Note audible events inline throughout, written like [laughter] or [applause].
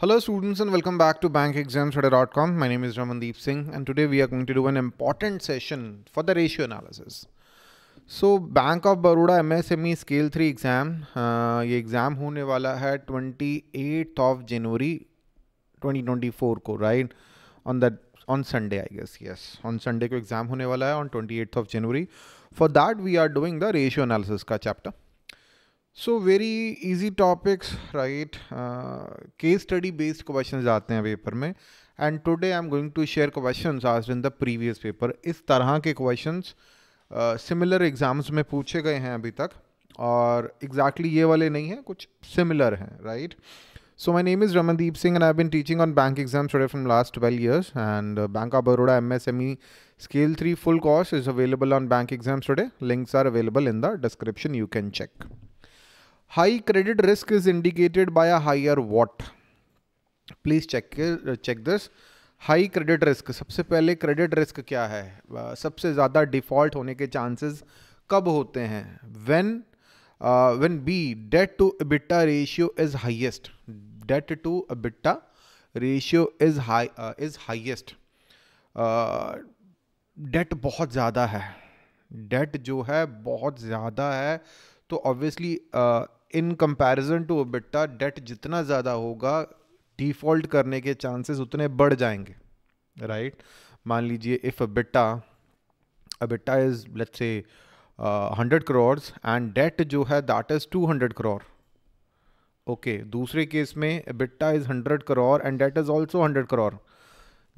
Hello students and welcome back to bankexamstudy.com. My name is Ramandeep Singh and today we are going to do an important session for the ratio analysis. So Bank of Baroda MSME Scale 3 exam, uh, exam होने वाला 28th of January 2024 को right on that on Sunday I guess yes on Sunday को exam होने on 28th of January. For that we are doing the ratio analysis chapter. So very easy topics right case study based questions आते हैं paper में and today I am going to share questions आज in the previous paper इस तरह के questions similar exams में पूछे गए हैं अभी तक और एग्जैक्टली exactly ये वाले नहीं हैं कुछ सिमिलर हैं right so my name is Ramandeep Singh and I been teaching on bank exams today from last twelve years and bank of Baroda M S M E scale three full course is available on bank exams today links are available in the description you can check high credit risk is indicated by a higher what please check check this high credit risk सबसे पहले credit risk क्या है uh, सबसे ज़्यादा default होने के chances कब होते हैं when when B debt to EBITDA ratio is highest debt to EBITDA ratio is high is highest debt बहुत ज़्यादा है डेट जो है बहुत ज़्यादा है तो obviously in comparison to EBITDA debt जितना ज़्यादा होगा डिफ़ॉल्ट करने के चांसेस उतने बढ़ जाएंगे राइट right? मान लीजिए if EBITDA EBITDA is let's say hundred crores and debt जो है that is two hundred crore okay दूसरे केस में EBITDA is hundred crore and debt is also hundred crore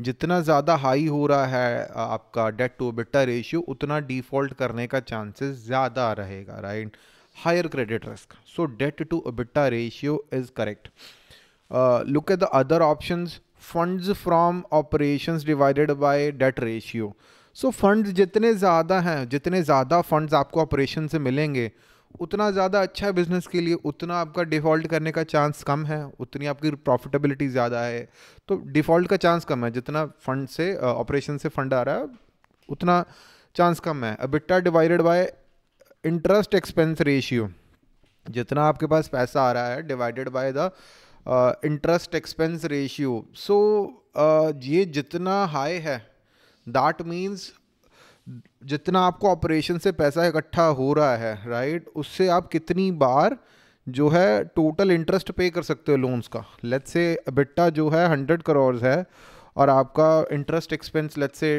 जितना ज़्यादा हाई हो रहा है uh, आपका डेट टू अबिट्टा रेशियो उतना डिफ़ॉल्ट करने का चांसेस ज़्यादा रहेगा right right? higher credit risk. So debt to EBITDA ratio is correct. Uh, look at the other options. Funds from operations divided by debt ratio. सो so, fund जितने ज़्यादा हैं जितने ज़्यादा फंड्स आपको ऑपरेशन से मिलेंगे उतना ज़्यादा अच्छा है बिज़नेस के लिए उतना आपका डिफ़ॉल्ट करने का चांस कम है उतनी आपकी प्रॉफिटेबिलिटी ज़्यादा है तो डिफ़ॉल्ट का चांस कम है जितना फंड से ऑपरेशन uh, से फंड आ रहा है उतना चांस कम है EBITDA divided by interest expense ratio जितना आपके पास पैसा आ रहा है divided by the interest expense ratio so ये जितना हाई है दैट मीन्स जितना आपको ऑपरेशन से पैसा इकट्ठा हो रहा है राइट right? उससे आप कितनी बार जो है टोटल इंटरेस्ट पे कर सकते हो लोन्स का लेट से बिट्टा जो है हंड्रेड करोड़ है और आपका इंटरेस्ट एक्सपेंस लेट से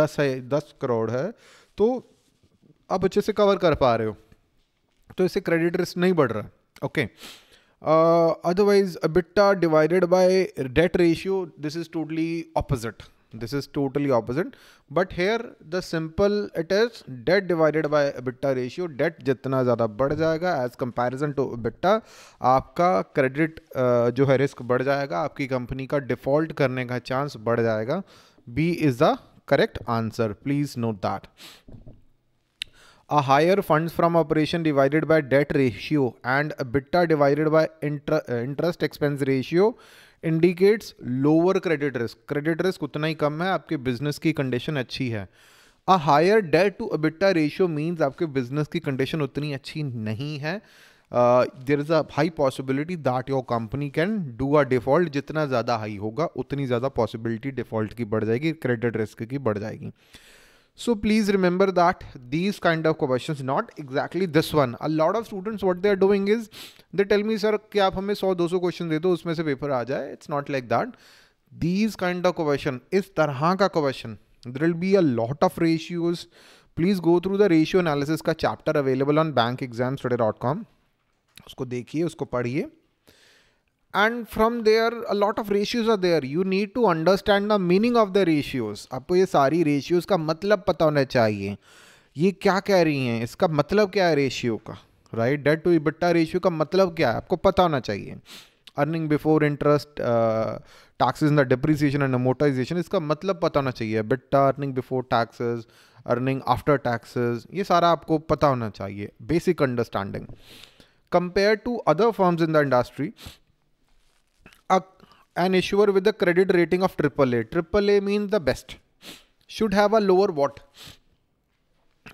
दस है दस करोड़ है तो आप अच्छे से कवर कर पा रहे हो तो इससे क्रेडिट रिस्क नहीं बढ़ रहा okay otherwise EBITDA divided by debt ratio this is totally opposite this is totally opposite but here the simple it is debt divided by EBITDA ratio debt जितना ज़्यादा बढ़ जाएगा एज कंपेरिजन टू अबिट्टा आपका credit uh, जो है risk बढ़ जाएगा आपकी कंपनी का डिफॉल्ट करने का चांस बढ़ जाएगा B is the correct answer please note that a higher funds from operation divided by debt ratio and beta divided by inter, uh, interest expense ratio indicates lower credit risk credit risk उतना ही कम है आपके business की condition अच्छी है a higher debt to EBITDA ratio means आपके business की condition उतनी अच्छी नहीं है there is a high possibility that your company can do a default जितना ज़्यादा हाई होगा उतनी ज़्यादा पॉसिबिलिटी डिफ़ॉल्ट की बढ़ जाएगी क्रेडिट रिस्क की बढ़ जाएगी So please remember that these kind of questions, not exactly this one. A lot of students what they are doing is they tell me sir ki aap hame 100-200 questions de do usme se paper aa jaye It's not like that. These kind of question, is tarah ka question, there will be a lot of ratios. Please go through the ratio analysis ka chapter available on bankexamstudy.com. usko dekhiye usko padhiye and from there lot of ratios are there you need to understand the meaning of the ratios आपको ये सारी ratios का मतलब पता होना चाहिए ये क्या कह रही हैं इसका मतलब क्या है रेशियो का right debt to EBITDA ratio का मतलब क्या है आपको पता होना चाहिए earning before interest taxes in the depreciation and amortization इसका मतलब पता होना चाहिए EBITDA earning before taxes earning after taxes ये सारा आपको पता होना चाहिए basic understanding compare to other firms in the industry a, an issuer with a credit rating of AAA. AAA means the best. Should have a lower what?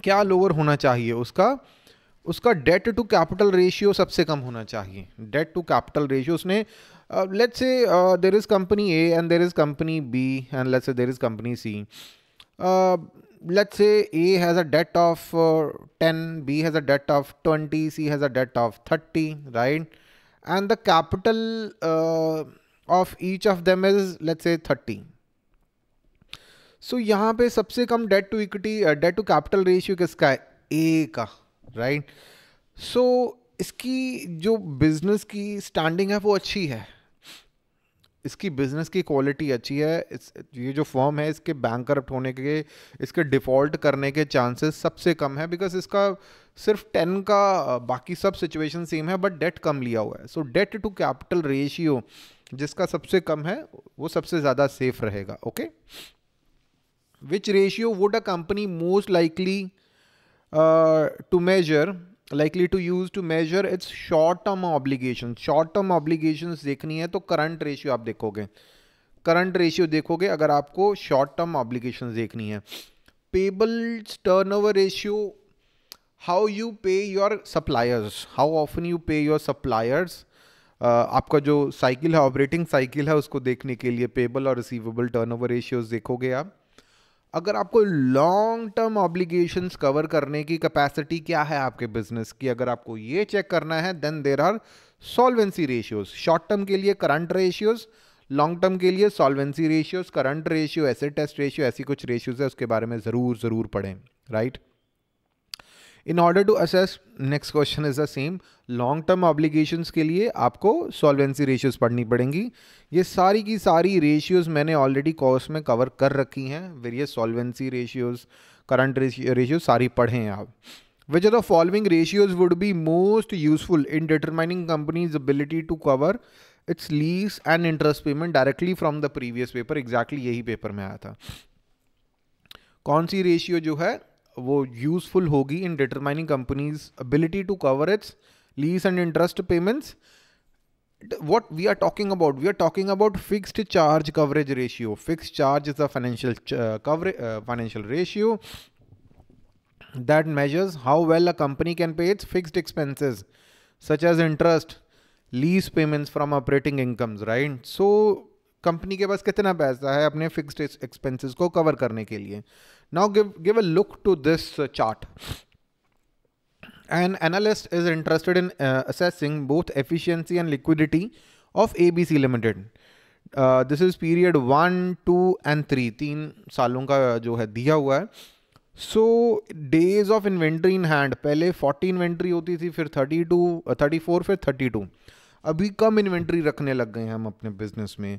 क्या lower होना चाहिए उसका उसका डेट टू कैपिटल रेशियो सबसे कम होना चाहिए debt to capital ratio उसने let's say there is company A and there is company B and let's say there is company C let's say A has a debt of uh, 10, B has a debt of 20, C has a debt of 30, right? and the capital uh, of each of them is let's say 30 so so, यहाँ पे सबसे कम debt to equity debt to capital ratio किसका है ए का right right? सो so, इसकी जो business की स्टैंडिंग है वो अच्छी है इसकी बिज़नेस की क्वालिटी अच्छी है इस ये जो फॉर्म है इसके बैंक करप्ट होने के इसके डिफ़ॉल्ट करने के चांसेस सबसे कम है बिकॉज इसका सिर्फ टेन का बाकी सब सिचुएशन सेम है बट डेट कम लिया हुआ है so debt to capital ratio जिसका सबसे कम है वो सबसे ज़्यादा सेफ रहेगा okay which ratio would a company most likely to measure likely to use to measure its short term obligations short term obligations देखनी है तो करंट रेशियो आप देखोगे करंट रेशियो देखोगे अगर आपको शॉर्ट टर्म ऑब्लिगेशन देखनी है payables over ratio how you pay your suppliers how often you pay your suppliers आपका जो साइकिल है ऑपरेटिंग साइकिल है उसको देखने के लिए पेबल और रिसीवेबल टर्न ओवर रेशियोज देखोगे आप अगर आपको लॉन्ग टर्म ऑब्लिगेशंस कवर करने की कैपेसिटी क्या है आपके बिजनेस की अगर आपको ये चेक करना है then there are solvency ratios short term के लिए करंट रेशियोज लॉन्ग टर्म के लिए solvency ratios current ratio acid test ratio ऐसी कुछ रेशियोज है उसके बारे में ज़रूर ज़रूर पढ़ें right right? In order to assess next question is the same long term obligations के लिए आपको सॉल्वेंसी रेशियोज पढ़नी पड़ेंगी ये सारी की सारी रेशियोज मैंने ऑलरेडी कोर्स में कवर कर रखी हैं various solvency ratios current ratios सारी पढ़े हैं आप which are the following ratios would be most useful in determining company's ability to cover its lease and interest payment directly from the previous paper exactly यही paper में आया था कौन सी ratio जो है वो यूजफुल होगी in determining company's ability to cover its lease and interest payments what we are talking about we are talking about fixed charge coverage ratio fixed charge is a financial uh, coverage uh, financial ratio that measures how well a company can pay its fixed expenses such as interest lease payments from operating incomes right so company के पास कितना पैसा है अपने fixed expenses को cover करने के लिए now give give a look to this chart and analyst is interested in assessing both efficiency and liquidity of ABC limited this is period one two and three तीन सालों का जो है दिया हुआ है so days of inventory in hand पहले forty inventory होती थी फिर थर्टी टू थर्टी फोर फिर थर्टी टू अभी कम इन्वेंट्री रखने लग गए हैं हम अपने बिजनेस में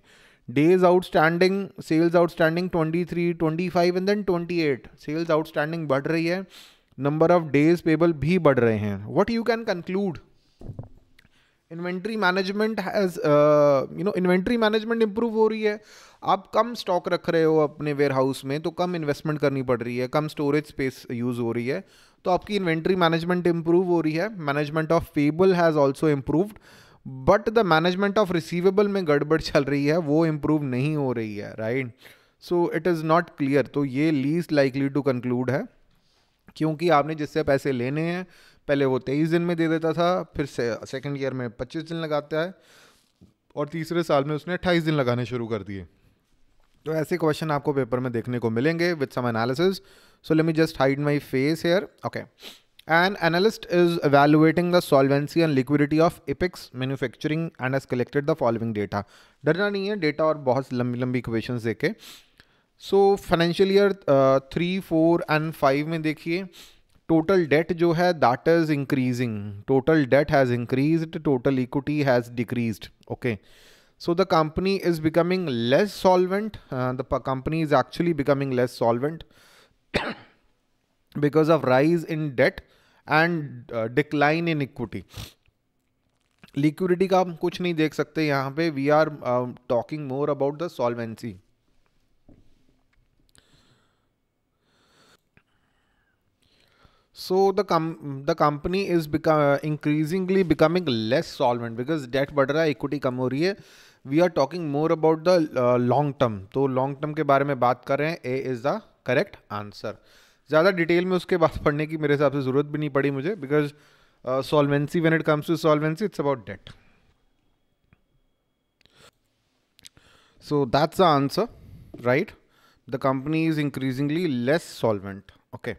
days outstanding sales outstanding 23 25 and then 28 sales outstanding बढ़ रही है नंबर ऑफ डेज पेबल भी बढ़ रहे हैं what you can conclude inventory management has you know inventory management improve हो रही है आप कम स्टॉक रख रहे हो अपने वेयर हाउस में तो कम इन्वेस्टमेंट करनी पड़ रही है कम स्टोरेज स्पेस यूज़ हो रही है तो आपकी इन्वेंट्री मैनेजमेंट इंप्रूव हो रही है management of payable has also improved but the management of receivable में गड़बड़ चल रही है वो इम्प्रूव नहीं हो रही है right so it is not clear तो ये लीज लाइकली टू कंक्लूड है क्योंकि आपने जिससे पैसे लेने हैं पहले वो तेईस दिन में दे देता था फिर सेकेंड ईयर में पच्चीस दिन लगाता है और तीसरे साल में उसने अट्ठाईस दिन लगाने शुरू कर दिए तो ऐसे क्वेश्चन आपको पेपर में देखने को मिलेंगे with some analysis so let me just hide my face here okay An analyst is evaluating the solvency and liquidity of Apex Manufacturing and has collected the following data. डरना नहीं है data और बहुत लंबी लंबी इक्वेशंस देखे so financial year three, four and five में देखिए total debt जो है that is increasing total debt has increase total equity has decrease so the company is becoming less solvent uh, the company is actually becoming less solvent [coughs] because of rise in debt and decline in equity. Liquidity का हम कुछ नहीं देख सकते यहाँ पे we are talking more about the solvency so the com the company is become increasingly becoming less solvent because debt बढ़ रहा है equity कम हो रही है we are talking more about the uh, long term तो long term के बारे में बात कर रहे हैं A is the correct answer ज़्यादा डिटेल में उसके बाद पढ़ने की मेरे हिसाब से ज़रूरत भी नहीं पड़ी मुझे because solvency when it comes to solvency it's about debt so that's the answer right the company is increasingly less solvent okay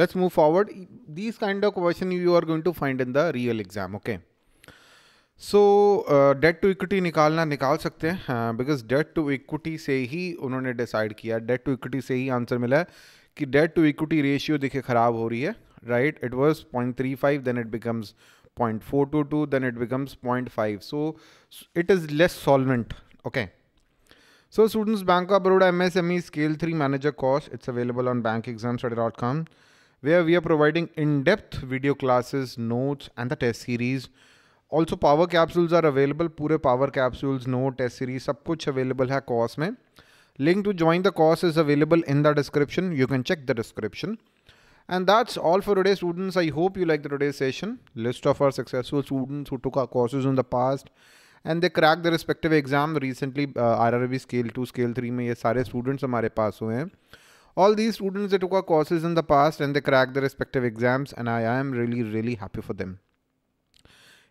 let's move forward this kind of question you are going to find in the real exam okay so debt to equity निकालना निकाल सकते हैं because date to equity से ही उन्होंने decide किया date to equity से ही answer मिला है कि डेट टू इक्विटी रेशियो देखिए ख़राब हो रही है right it was point then it becomes point then it becomes point so it is less solvent okay so students bank of Baroda M S M E scale three manager cause it's available on bank exam study dot com we are we are providing in depth video classes notes and the test series also power capsules are available पूरे power capsules note test series सब कुछ available है cos में Link to join the course is available in the description. You can check the description. And that's all for today, students. I hope you liked today's session. List of our successful students who took our courses in the past and they cracked their respective exam. Recently, uh, RRB Scale 2, Scale 3 में ये सारे students हमारे पास हुए हैं. All these students, they took our courses in the past and they cracked their respective exams and I am really, really happy for them.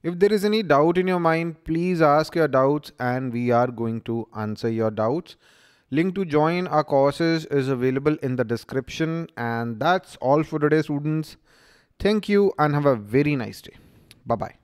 If there is any doubt in your mind, please ask your doubts and we are going to answer your doubts. Link to join our courses is available in the description. And that's all for today, students. Thank you and have a very nice day. Bye-bye.